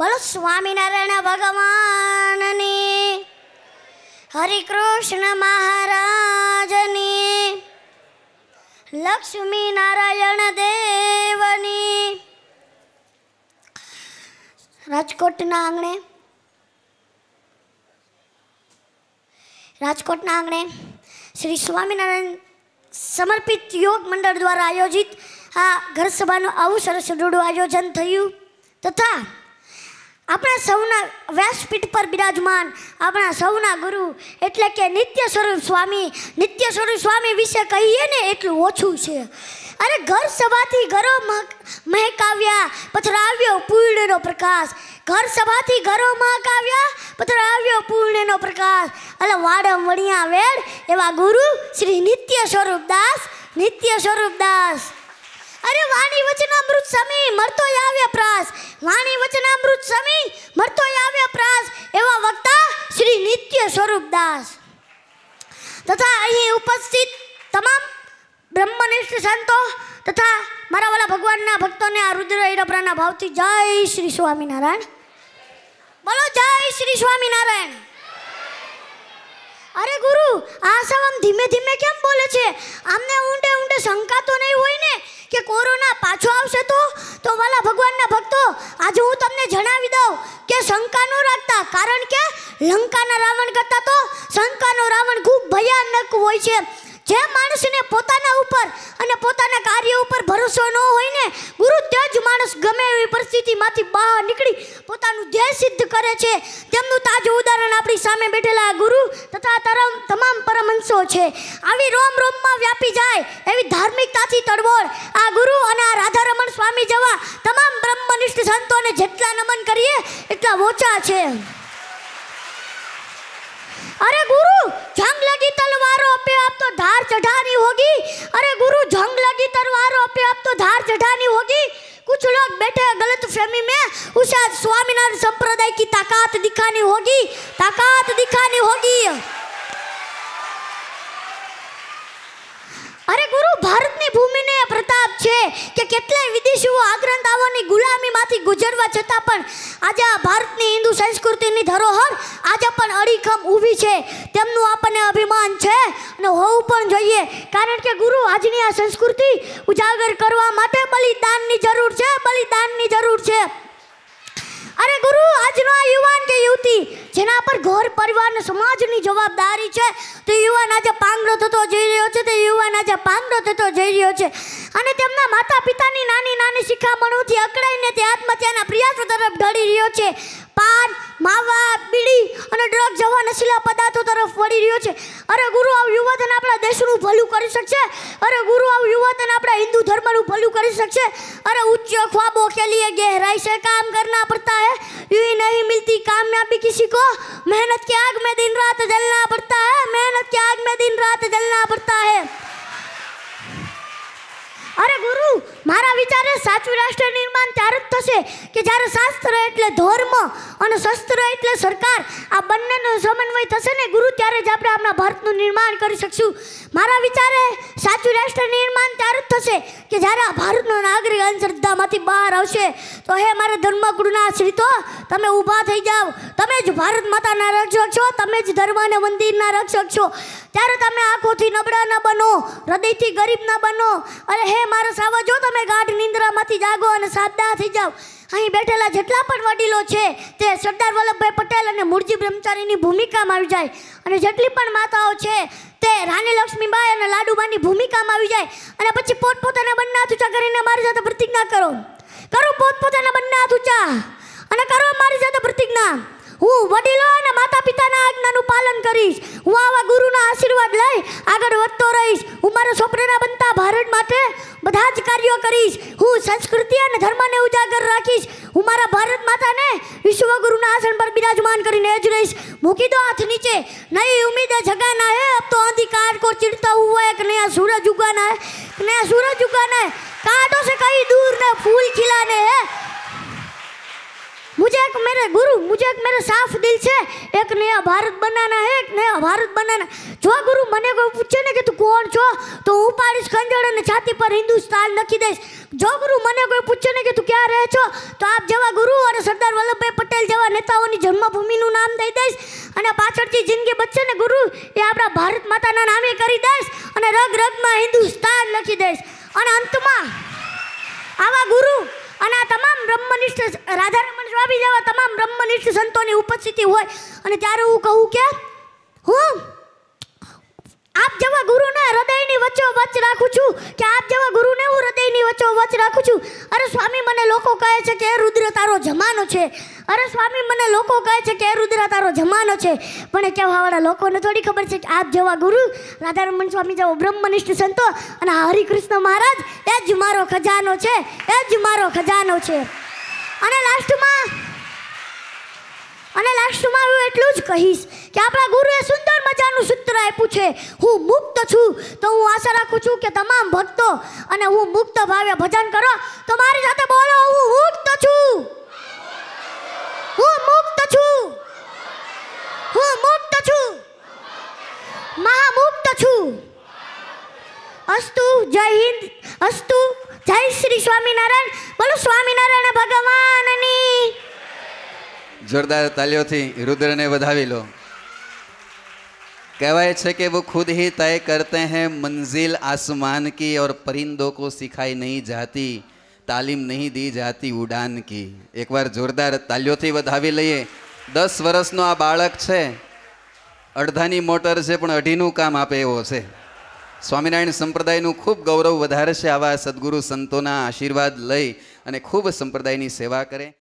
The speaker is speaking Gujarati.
બોલો સ્વામિનારાયણ ભગવાનની હરિકૃષ્ણ મહારાજની લક્ષ્મી નારાયણ દેવની રાજકોટના આંગણે રાજકોટના આંગણે શ્રી સ્વામિનારાયણ સમર્પિત યોગ મંડળ દ્વારા આયોજિત આ ઘર સભાનું આવું સરસ રૂડું આયોજન થયું તથા આપણા સૌના વ્યાસપીઠ પર બિરાજમાન આપણા સૌના ગુરુ એટલે કે નિત્ય સ્વરૂપ સ્વામી નિત્ય સ્વરૂપ સ્વામી વિશે કહીએ ને એટલું ઓછું છે અરે ઘર સભાથી ઘરો મહેકાવ્યા પથરાવ્યો પૂર્ણનો પ્રકાશ ઘર સભાથી ઘરો મહાકાવ્યા પથરાવ્યો પૂર્ણનો પ્રકાશ એટલે વાડમ વણિયા વેડ એવા ગુરુ શ્રી નિત્ય સ્વરૂપ દાસ નિત્ય સ્વરૂપ દાસ અરે વાણી વચનામૃત સમી મરતો આવે પ્રાસ વાણી અમૃત સમી મરતો આવે પ્રાસ એવા વક્તા શ્રી નિત્ય સ્વરૂપ દાસ તથા અહીં ઉપસ્થિત તમામ બ્રહ્મનિષ્ઠ સંતો તથા મારા વાલા ભગવાનના ભક્તોને આ રુદ્ર ઈરબ્રાના ભાવથી જય શ્રી સ્વામિનારાયણ બોલો જય શ્રી સ્વામિનારાયણ અરે ગુરુ આ સૌ આમ ધીમે ધીમે કેમ બોલે છે આમને ઊંડે ઊંડે શંકા તો નહીં હોય ને કે કોરોના પાછો આવશે તો તો વાલા ભગવાનના ભક્તો આજે હું તમને જણાવી દઉં કે શંકા ન રાખતા કારણ કે લંકાના રાવણ કરતાં તો શંકાનો રાવણ ખૂબ ભયાનક હોય છે જે માણસને પોતાના ઉપર અને પોતાના કાર્ય ઉપર ભરોસો ન એવી પરિસ્થિતિમાંથી બહાર નીકળી પોતાનું ધ્યેય સિદ્ધ કરે છે તેમનું તાજું ઉદાહરણ આપણી સામે બેઠેલા ગુરુ તથા તરમ તમામ પરમહંસો છે આવી રોમ રોમમાં વ્યાપી જાય એવી ધાર્મિકતાથી તડબોળ આ ગુરુ અને આ રાધારમણ સ્વામી જેવા તમામ બ્રહ્મનિષ્ઠ સંતોને જેટલા નમન કરીએ એટલા ઓછા છે અરે ગુરુ જંગ લગી તલવાર કેટલાય વિદેશીઓ આક્રાંત આવવાની ગુલામીમાંથી ગુજરવા છતાં પણ આજે આ ભારતની હિન્દુ સંસ્કૃતિની ધરોહર આજે પણ અડીખમ ઊભી છે તેમનું આપણને અભિમાન છે અને હોવું પણ જોઈએ કારણ કે ગુરુ આજની આ સંસ્કૃતિ ઉજાગર કરવા માટે બલિદાનની જરૂર છે બલિદાનની જરૂર છે જેના પર ઘર પરિવાર અને સમાજની જવાબદારી છે તે યુવાન આજે પાંગડો થતો જઈ રહ્યો છે તે યુવાન આજે પાંગડો થતો જઈ રહ્યો છે અને તેમના માતા પિતાની નાની નાની શિખામણોથી અકળાઈને તે આત્મહત્યાના પ્રયાસો તરફ ઢળી રહ્યો છે પાન માવા બીડી અને ડ્રગ જવા નશીલા પદાર્થો તરફ વળી રહ્યો છે અરે ગુરુ આવું યુવતને આપણા દેશનું ભલું કરી શકશે અરે ગુરુ આવું યુવત चालू कर सकते अरे उच्च ख्वाबों के लिए गहराई से काम करना पड़ता है यूं ही नहीं मिलती कामयाबी किसी को मेहनत के आग में दिन रात जलना पड़ता है मेहनत के आग में दिन रात जलना पड़ता है અરે ગુરુ મારા વિચારે સાચું રાષ્ટ્ર નિર્માણ ત્યારે જ થશે કે જ્યારે શાસ્ત્ર એટલે ધર્મ અને શસ્ત્ર એટલે સરકાર આ બંનેનો સમન્વય થશે ને ગુરુ ત્યારે જ આપણે આપણા ભારતનું નિર્માણ કરી શકશું મારા વિચારે સાચું રાષ્ટ્ર નિર્માણ ત્યારે જ થશે કે જ્યારે આ ભારતનો નાગરિક અંધશ્રદ્ધામાંથી બહાર આવશે તો હે મારા ધર્મગુરુના આશ્રિતો તમે ઊભા થઈ જાઓ તમે જ ભારત માતાના રક્ષક છો તમે જ ધર્મ અને મંદિરના રક્ષક છો ત્યારે તમે આંખોથી નબળા ન બનો હૃદયથી ગરીબ ન બનો અરે હે મારો સાવા જો તમે ગાઢ નિંદ્રામાંથી જાગો અને સાદા થઈ જાઓ અહીં બેઠેલા જેટલા પણ વડીલો છે તે સરદાર વલ્લભભાઈ પટેલ અને મૂળજી બ્રહ્મચારીની ભૂમિકામાં આવી જાય અને જેટલી પણ માતાઓ છે તે રાણી લક્ષ્મીબાઈ અને લાડુબાની ભૂમિકામાં આવી જાય અને પછી પોતપોતાના બંને હાથ ઊંચા કરીને મારી સાથે પ્રતિજ્ઞા કરો કરો પોતપોતાના બંને હાથ ઊંચા અને કરો મારી સાથે પ્રતિજ્ઞા હું વડીલો અને માતા પિતાના આજ્ઞાનું પાલન કરીશ હું આવા ગુરુના આશીર્વાદ લઈ આગળ વધતો રહીશ હું મારા સ્વપ્નના બનતા ભારત માટે બધા જ કાર્યો કરીશ હું સંસ્કૃતિ અને ધર્મને ઉજાગર રાખીશ હું મારા ભારત માતાને વિશ્વગુરુના આસન પર બિરાજમાન કરીને જ રહીશ મૂકી દો હાથ નીચે નહીં ઉમીદે જગાના હે અબ તો અંધકાર કો ચીડતા હુઆ એક નયા સૂરજ ઉગાના હે નયા સૂરજ ઉગાના હે કાંટો સે કઈ દૂર ને ફૂલ ખिलाने હે मुझे एक मेरे गुरु मुझे एक मेरे साफ दिल से एक नया भारत बनाना है एक नया भारत बनाना જો ગુરુ મને કોઈ પૂછે ને કે તું કોણ છો તો હું પાડીશ ખંજડ અને છાતી પર હિન્દુસ્તાન લખી દઈશ જો ગુરુ મને કોઈ પૂછે ને કે તું ક્યાં રહે છો તો આપ જેવા ગુરુ અને સરદાર વલ્લભભાઈ પટેલ જેવા નેતાઓની જન્મભૂમિનું નામ દઈ દઈશ અને પાછળથી જિંદગી બચશે ને ગુરુ એ આપણા ભારત માતાના નામે કરી દઈશ અને રગ રગમાં હિન્દુસ્તાન લખી દઈશ અને અંતમાં આવા ગુરુ અને આ તમામ બ્રહ્મનિષ્ઠ રાધારમણ સ્વામી જેવા તમામ બ્રહ્મનિષ્ઠ સંતોની ઉપસ્થિતિ હોય અને ત્યારે હું કહું કે હું આપ જેવા ગુરુને હૃદયની વચ્ચે વચ રાખું છું કે આપ જેવા ગુરુને હું હૃદયની વચ્ચે વચ રાખું છું અરે સ્વામી મને લોકો કહે છે કે રુદ્ર તારો જમાનો છે અરે સ્વામી મને લોકો કહે છે કે એ રુદ્રા તારો જમાનો છે પણ કહેવાવાળા લોકોને થોડી ખબર છે કે આપ જેવા ગુરુ રાધારમણ સ્વામી જેવો બ્રહ્મનિષ્ઠ સંતો અને હરિકૃષ્ણ મહારાજ એ જ મારો ખજાનો છે એ જ મારો ખજાનો છે અને લાસ્ટમાં અને લાસ્ટમાં હું એટલું જ કહીશ કે આપણા ગુરુએ સુંદર મજાનું સૂત્ર આપ્યું છે હું મુક્ત છું તો હું આશા રાખું છું કે તમામ ભક્તો અને હું મુક્ત ભાવે ભજન કરો તો મારી સાથે બોલો હું મુક્ત છું હું મુક્ત છું હું મુક્ત છું મહામુક્ત છું અસ્તુ જય હિન્દ અસ્તુ જય શ્રી સ્વામિનારાયણ બોલો સ્વામિનારાયણ ભગવાનની જોરદાર તાલીઓથી રુદ્રને વધાવી લો કહેવાય છે કે वो खुद ही तय करते हैं मंजिल आसमान की और परिंदों को सिखाई नहीं जाती તાલીમ નહીં દી જાતી ઉડાન કી એકવાર જોરદાર તાલીઓથી વધાવી લઈએ દસ વર્ષનો આ બાળક છે અડધાની મોટર છે પણ અઢીનું કામ આપે એવો છે સ્વામિનારાયણ સંપ્રદાયનું ખૂબ ગૌરવ વધારશે આવા સદગુરુ સંતોના આશીર્વાદ લઈ અને ખૂબ સંપ્રદાયની સેવા કરે